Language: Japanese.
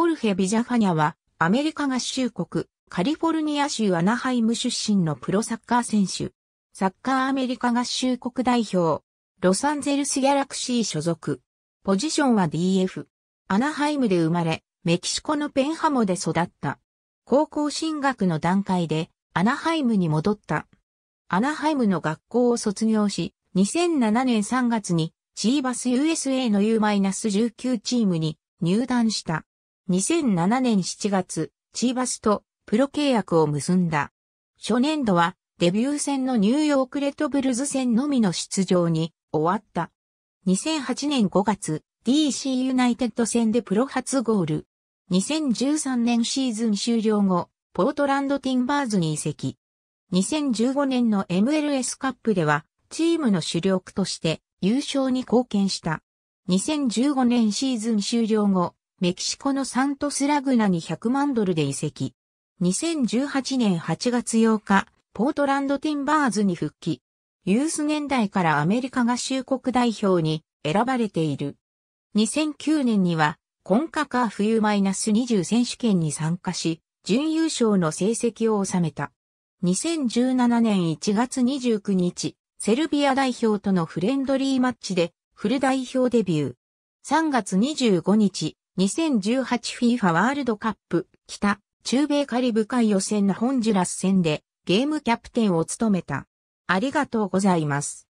ホルフェ・ビジャファニャは、アメリカ合衆国、カリフォルニア州アナハイム出身のプロサッカー選手。サッカーアメリカ合衆国代表。ロサンゼルス・ギャラクシー所属。ポジションは DF。アナハイムで生まれ、メキシコのペンハモで育った。高校進学の段階で、アナハイムに戻った。アナハイムの学校を卒業し、2007年3月に、チーバス USA の U-19 チームに入団した。2007年7月、チーバスとプロ契約を結んだ。初年度はデビュー戦のニューヨークレッドブルズ戦のみの出場に終わった。2008年5月、DC ユナイテッド戦でプロ初ゴール。2013年シーズン終了後、ポートランドティンバーズに移籍。2015年の MLS カップでは、チームの主力として優勝に貢献した。2015年シーズン終了後、メキシコのサントスラグナに100万ドルで移籍。2018年8月8日、ポートランドティンバーズに復帰。ユース年代からアメリカ合衆国代表に選ばれている。2009年には、コンカカー冬マイナス20選手権に参加し、準優勝の成績を収めた。2017年1月29日、セルビア代表とのフレンドリーマッチでフル代表デビュー。3月25日、2018FIFA ワールドカップ北中米カリブ海予選のホンジュラス戦でゲームキャプテンを務めた。ありがとうございます。